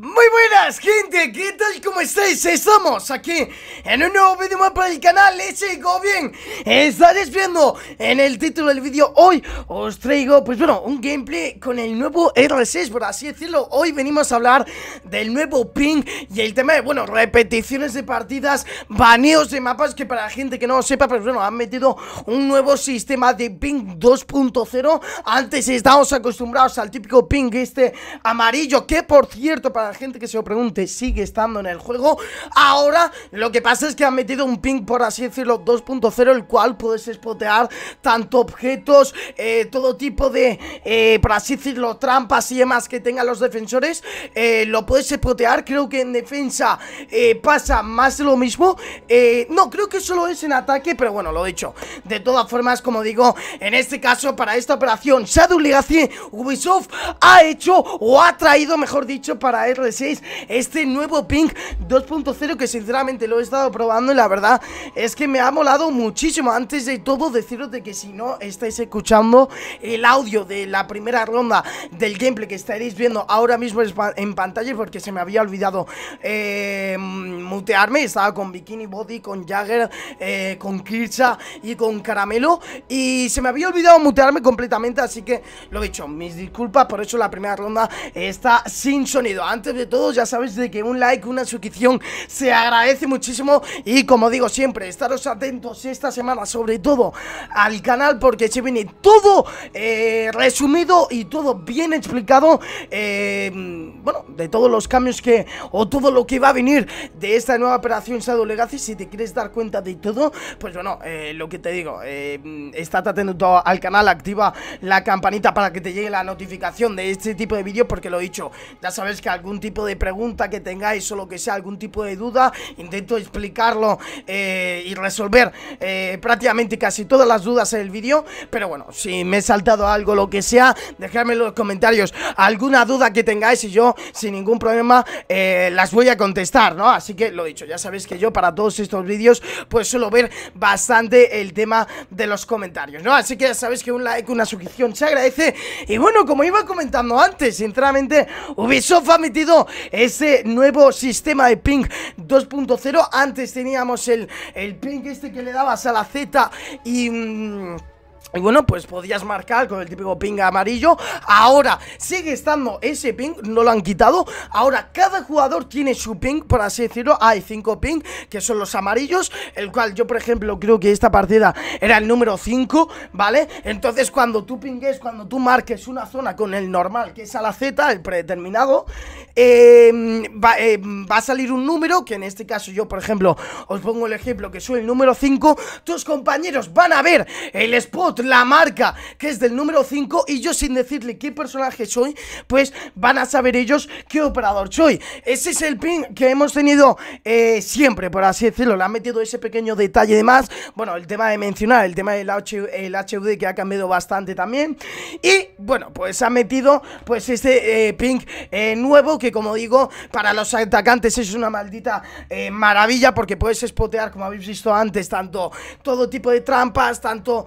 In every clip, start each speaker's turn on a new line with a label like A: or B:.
A: Muy buenas gente, ¿qué tal? ¿Cómo estáis? Estamos aquí en un nuevo vídeo más para el canal si bien, ¿Estáis viendo en el título del vídeo Hoy os traigo, pues bueno, un gameplay con el nuevo R6 Por así decirlo, hoy venimos a hablar del nuevo ping Y el tema de, bueno, repeticiones de partidas Baneos de mapas que para la gente que no lo sepa Pues bueno, han metido un nuevo sistema de ping 2.0 Antes estábamos acostumbrados al típico ping este amarillo Que por cierto, para gente que se lo pregunte sigue estando en el juego. Ahora lo que pasa es que han metido un ping, por así decirlo, 2.0, el cual puedes spotear tanto objetos, eh, todo tipo de, eh, por así decirlo, trampas y demás que tengan los defensores. Eh, lo puedes spotear, creo que en defensa pasa más de lo mismo. no, creo que solo es en ataque, pero bueno, lo he dicho. De todas formas, como digo, en este caso, para esta operación Shadow Legacy, Ubisoft ha hecho, o ha traído, mejor dicho, para él de 6 Este nuevo Pink 2.0 que sinceramente lo he estado probando y la verdad es que me ha molado muchísimo Antes de todo deciros de que si no estáis escuchando el audio de la primera ronda del gameplay que estaréis viendo ahora mismo en pantalla Porque se me había olvidado eh, mutearme, estaba con Bikini Body, con Jagger, eh, con Kircha y con Caramelo Y se me había olvidado mutearme completamente así que lo he dicho, mis disculpas, por eso la primera ronda está sin sonido Antes de todo ya sabéis de que un like, una suscripción se agradece muchísimo y como digo siempre, estaros atentos esta semana sobre todo al canal porque se viene todo eh, resumido y todo bien explicado, eh, bueno, de todos los cambios que o todo lo que va a venir de esta nueva operación Shadow Legacy, si te quieres dar cuenta de todo, pues bueno, eh, lo que te digo, estate atento al canal, activa la campanita para que te llegue la notificación de este tipo de vídeos porque lo he dicho, ya sabes que algún tipo de pregunta que tengáis o lo que sea, algún tipo de duda, intento explicarlo eh, y resolver eh, prácticamente casi todas las dudas en el vídeo, pero bueno, si me he saltado algo, lo que sea, dejadme en los comentarios alguna duda que tengáis y yo sin ningún problema eh, las voy a contestar, ¿no? Así que lo dicho, ya sabéis que yo para todos estos vídeos pues suelo ver bastante el tema de los comentarios, ¿no? Así que ya sabéis que un like, una suscripción se agradece y bueno, como iba comentando antes, sinceramente Ubisoft ha metido ese nuevo sistema de ping 2.0. Antes teníamos el, el ping este que le dabas a la Z y... Mm, y bueno, pues podías marcar con el típico ping amarillo. Ahora sigue estando ese ping, no lo han quitado. Ahora cada jugador tiene su ping, por así decirlo. Hay cinco ping, que son los amarillos. El cual yo, por ejemplo, creo que esta partida era el número 5, ¿vale? Entonces, cuando tú pingues, cuando tú marques una zona con el normal, que es a la Z, el predeterminado, em, va, em, va a salir un número. Que en este caso, yo, por ejemplo, os pongo el ejemplo que soy el número 5. Tus compañeros van a ver el spot la marca, que es del número 5, y yo sin decirle qué personaje soy, pues van a saber ellos qué operador soy. Ese es el ping que hemos tenido eh, siempre, por así decirlo. Le han metido ese pequeño detalle de más. Bueno, el tema de mencionar, el tema del el HUD que ha cambiado bastante también. Y bueno, pues ha metido pues este eh, ping eh, nuevo que como digo, para los atacantes es una maldita maravilla porque puedes spotear, como habéis visto antes, tanto todo tipo de trampas, tanto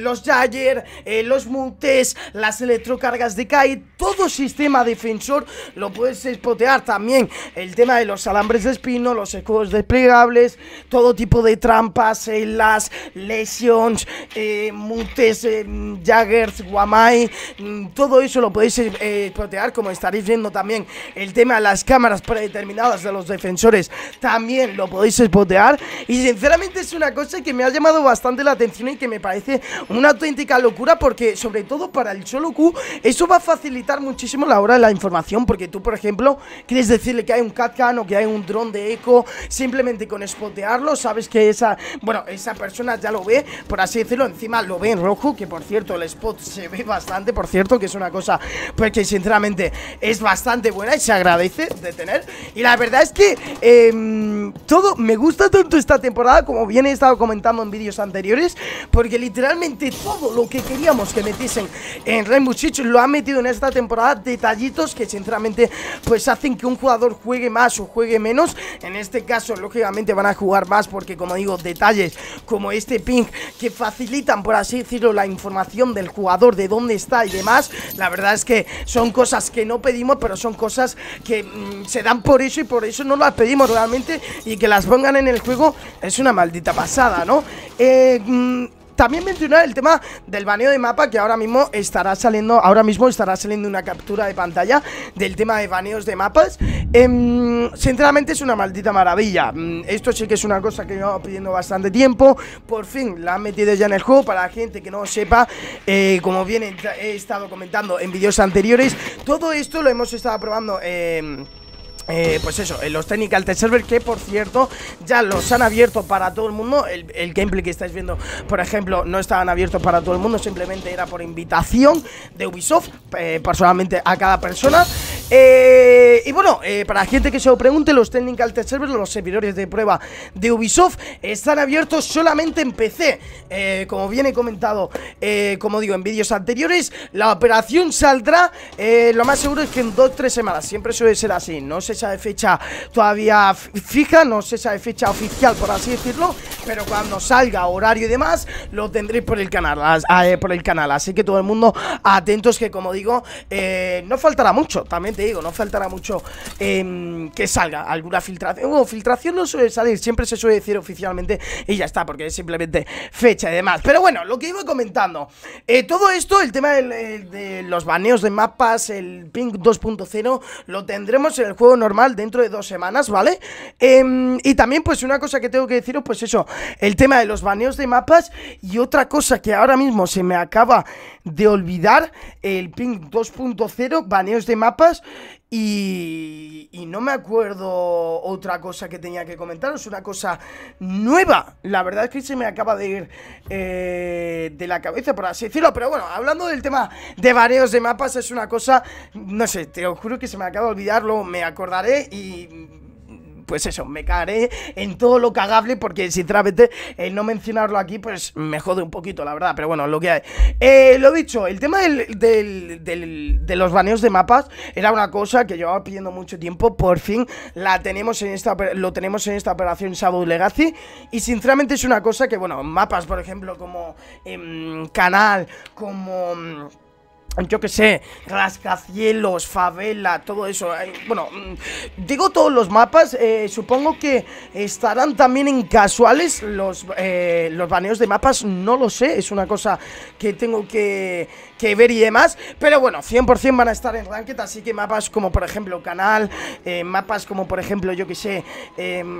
A: los Jager, eh, los Mutes... las electrocargas de Kai... todo sistema defensor lo podéis spotear también. El tema de los alambres de espino, los escudos desplegables, todo tipo de trampas, las lesiones, eh, Mutes... Eh, Jaggers, Guamai, mm, todo eso lo podéis spotear, como estaréis viendo también. El tema de las cámaras predeterminadas de los defensores también lo podéis spotear. Y sinceramente es una cosa que me ha llamado bastante la atención y que me parece una auténtica locura porque, sobre todo para el solo Q, eso va a facilitar muchísimo la hora de la información porque tú, por ejemplo, quieres decirle que hay un CatCan o que hay un dron de eco, simplemente con spotearlo, sabes que esa, bueno, esa persona ya lo ve, por así decirlo, encima lo ve en rojo, que por cierto, el spot se ve bastante, por cierto, que es una cosa, porque que sinceramente es bastante buena y se agradece de tener. Y la verdad es que... Em, todo me gusta tanto esta temporada, como bien he estado comentando en vídeos anteriores, porque literalmente todo lo que queríamos que metiesen en Rainbow Six lo han metido en esta temporada, detallitos que sinceramente pues hacen que un jugador juegue más o juegue menos, en este caso lógicamente van a jugar más porque como digo, detalles como este ping que facilitan por así decirlo la información del jugador, de dónde está y demás, la verdad es que son cosas que no pedimos, pero son cosas que mm, se dan por eso y por eso no las pedimos realmente y que las pongan en el juego es una maldita pasada, ¿no? Eh, mm, también mencionar el tema del baneo de mapa que ahora mismo estará saliendo, ahora mismo estará saliendo una captura de pantalla del tema de baneos de mapas. Em, sinceramente es una maldita maravilla. Mm, esto sí que es una cosa que llevo pidiendo bastante tiempo. Por fin la han metido ya en el juego para la gente que no sepa, eh, como bien he estado comentando en vídeos anteriores, todo esto lo hemos estado probando. Eh, eh, pues eso, los Technical Test Server que por cierto ya los han abierto para todo el mundo el, gameplay que estáis viendo por ejemplo no estaban abiertos para todo el mundo simplemente era por invitación de Ubisoft eh, personalmente a cada persona eh, y bueno, eh, para gente que se lo pregunte, los Technical Test Servers, los servidores de prueba de Ubisoft, están abiertos solamente en PC. Eh, como bien he comentado, eh, como digo, en vídeos anteriores, la operación saldrá, lo más seguro es que en 2-3 semanas, siempre suele ser así. No sé esa fecha todavía fija, no sé esa fecha oficial, por así decirlo, pero cuando salga horario y demás, lo tendréis por el canal, ah, por el canal. Así que todo el mundo atentos que, como digo, no faltará mucho, también digo, no faltará mucho em, que salga alguna filtración. O filtración no suele salir, siempre se suele decir oficialmente y ya está, porque es simplemente fecha y demás. Pero bueno, lo que iba comentando, eh, todo esto, el tema de los baneos de mapas, el ping 2.0, lo tendremos en el juego normal dentro de dos semanas, ¿vale? Em, y también, pues, una cosa que tengo que deciros, pues eso, el tema de los baneos de mapas y otra cosa que ahora mismo se me acaba de olvidar, el ping 2.0, baneos de mapas y, no me acuerdo otra cosa que tenía que comentaros, una cosa nueva. La verdad es que se me acaba de ir eh, de la cabeza, por así decirlo. Pero bueno, hablando del tema de varios de mapas, es una cosa, no sé, te lo juro que se me acaba de olvidar, me acordaré y pues eso, me cagaré en todo lo cagable porque sinceramente el no mencionarlo aquí pues me jode un poquito, la verdad, pero bueno, lo que hay. Eh, lo dicho, el tema de los baneos de mapas era una cosa que llevaba pidiendo mucho tiempo, por fin la tenemos en esta, lo tenemos en esta operación Shadow Legacy y sinceramente es una cosa que, bueno, mapas, por ejemplo, como em, canal, como yo qué sé, rascacielos, favela, todo eso. Eh, bueno, mm, digo todos los mapas, eh, supongo que estarán también en casuales los, eh, los baneos de mapas, no lo sé, es una cosa que tengo que, ver y demás. Pero bueno, 100% van a estar en Ranked, así que mapas como por ejemplo Canal, mapas como por ejemplo, yo que sé,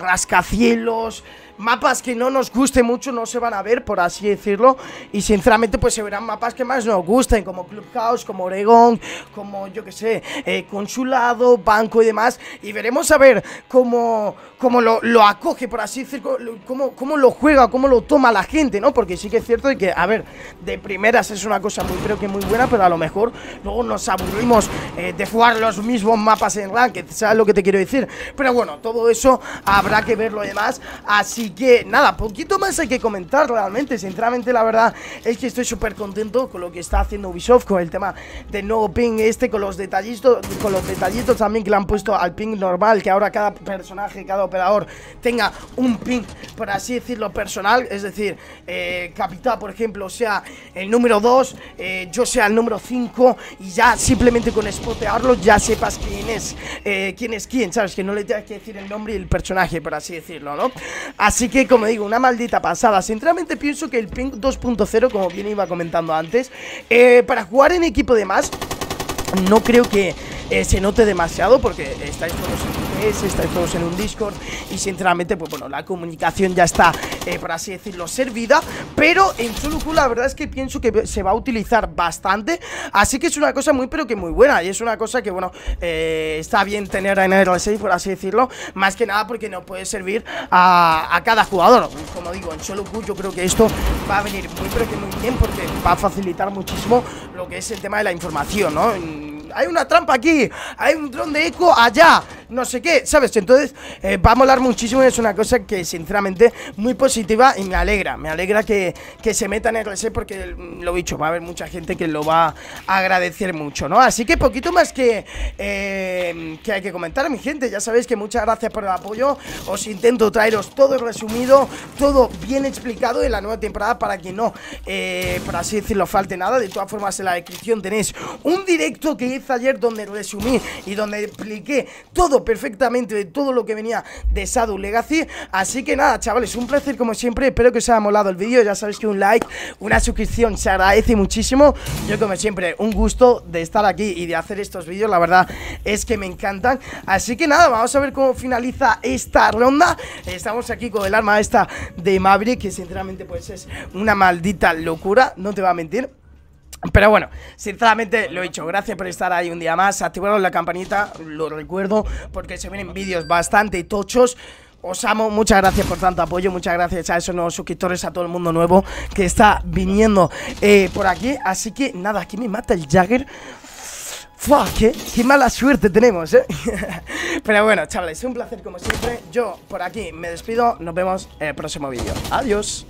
A: rascacielos mapas que no nos guste mucho no se van a ver, por así decirlo. Y sinceramente, pues se verán mapas que más nos gusten, como Clubhouse, como Oregón, como yo que sé, eh, Consulado, Banco y demás. Y veremos a ver cómo, cómo lo, acoge, por así decirlo, cómo, cómo lo juega, cómo lo toma la gente, ¿no? Porque sí que es cierto que, a ver, de primeras es una cosa muy, creo que muy buena, pero a lo mejor luego nos aburrimos eh, de jugar los mismos mapas en Ranked, ¿sabes lo que te quiero decir? Pero bueno, todo eso habrá que verlo además. Así que nada, poquito más hay que comentar realmente. Sinceramente, la verdad es que estoy súper contento con lo que está haciendo Ubisoft con el tema del nuevo ping este, con los detallitos, con los detallitos también que le han puesto al ping normal, que ahora cada personaje, cada operador tenga un ping, por así decirlo, personal. Es decir, eh, Capitán, por ejemplo, sea el número 2, eh, yo sea el número 5 y ya simplemente con spotearlo ya sepas quién es, eh, quién es quién, ¿sabes? Que no le tengas que decir el nombre y el personaje, por así decirlo, ¿no? Así Así que, como digo, una maldita pasada. Sinceramente pienso que el Pink 2.0, como bien iba comentando antes, eh, para jugar en equipo de más, no creo que eh, se note demasiado porque estáis todos es estáis todos en un Discord y sinceramente, pues bueno, la comunicación ya está, eh, por así decirlo, servida, pero en SoloQ la verdad es que pienso que se va a utilizar bastante, así que es una cosa muy, pero que muy buena, y es una cosa que, bueno, eh, está bien tener en aero 6 por así decirlo, más que nada porque nos puede servir a, cada jugador, como digo, en SoloQ yo creo que esto va a venir muy, pero que muy bien, porque va a facilitar muchísimo lo que es el tema de la información, ¿no? Mm, hay una trampa aquí, hay un dron de eco allá no sé qué, ¿sabes? Entonces eh, va a molar muchísimo es una cosa que sinceramente muy positiva y me alegra, me alegra que, se meta en el RC porque lo dicho, va a haber mucha gente que lo va a agradecer mucho, ¿no? Así que poquito más que, eh, que hay que comentar, mi gente, ya sabéis que muchas gracias por el apoyo, os intento traeros todo resumido, todo bien explicado en la nueva temporada para que no, eh, por así decirlo, falte nada, de todas formas en la descripción tenéis un directo que hice ayer donde resumí y donde expliqué todo perfectamente de todo lo que venía de Shadow Legacy. Así que nada, chavales, un placer como siempre. Espero que os haya molado el vídeo. Ya sabéis que un like, una suscripción se agradece muchísimo. Yo como siempre, un gusto de estar aquí y de hacer estos vídeos. La verdad es que me encantan. Así que nada, vamos a ver cómo finaliza esta ronda. Estamos aquí con el arma esta de Maverick, que sinceramente pues es una maldita locura, no te va a mentir. Pero bueno, sinceramente lo he dicho, gracias por estar ahí un día más, activaros la campanita, lo recuerdo, porque se vienen vídeos bastante tochos. Os amo, muchas gracias por tanto apoyo, muchas gracias a esos nuevos suscriptores, a todo el mundo nuevo que está viniendo eh, por aquí. Así que nada, aquí me mata el Jagger. fuck qué, qué, mala suerte tenemos, ¿eh? Pero bueno, chavales, un placer como siempre. Yo por aquí me despido, nos vemos en el próximo vídeo. Adiós.